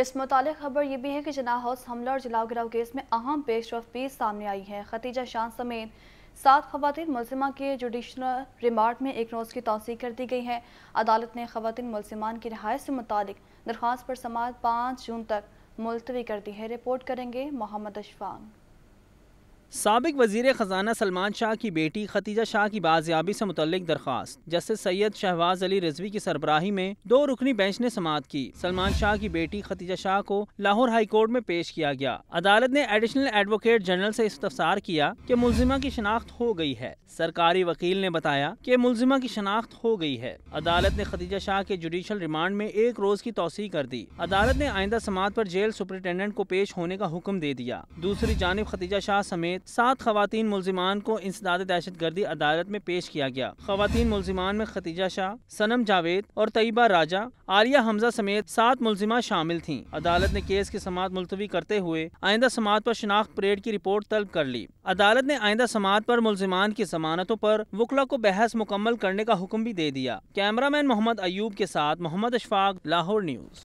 इस मुतल खबर यह भी है कि जना हाउस हमला और जलाव गिराव केस में अहम पेशरफ भी सामने आई है खतीजा शाह समेत सात खवतिन मुलजमान के जुडिशल रिमांड में एक रोज़ की तोसी कर दी गई है अदालत ने खातन मुलजमान की रहायश से मुतल दरख्वास्त पर समात पाँच जून तक मुलतवी कर दी है रिपोर्ट करेंगे मोहम्मद अशफाक सबक वजीर ख़जाना सलमान शाह की बेटी खतीजा शाह की बाजियाबी से मुतलिक दरख्वास्त जस्टिस सैयद शहबाज अली रजवी की सरबराही में दो रुकनी बेंच ने समात की सलमान शाह की बेटी खतीजा शाह को लाहौर हाई कोर्ट में पेश किया गया अदालत ने एडिशनल एडवोकेट जनरल से इस्तफसार किया कि मुलजिमा की शनाख्त हो गई है सरकारी वकील ने बताया कि मुलजिमा की शनाख्त हो गई है अदालत ने खतीजा शाह के जुडिशल रिमांड में एक रोज की तोसी कर दी अदालत ने आइंदा समात आरोप जेल सुप्रिंटेंडेंट को पेश होने का हुक्म दे दिया दूसरी जानब खतीजा शाह समेत समेत सात खातन मुलजमान को इंसदाद दहशत गर्दी अदालत में पेश किया गया खातन मुलजमान में खतीजा शाह सनम जावेद और तयबा राजा आलिया हमजा समेत सात मुलजिमा शामिल थी अदालत ने केस की समात मुलतवी करते हुए आइंदा समात आरोप शनाख्त परेड की रिपोर्ट तलब कर ली अदालत ने आइंदा समात आरोप मुलजमान की जमानतों आरोप वकला को बहस मुकम्मल करने का हुक्म भी दे दिया कैमरा मैन मोहम्मद अयूब के साथ मोहम्मद अशफाक लाहौर न्यूज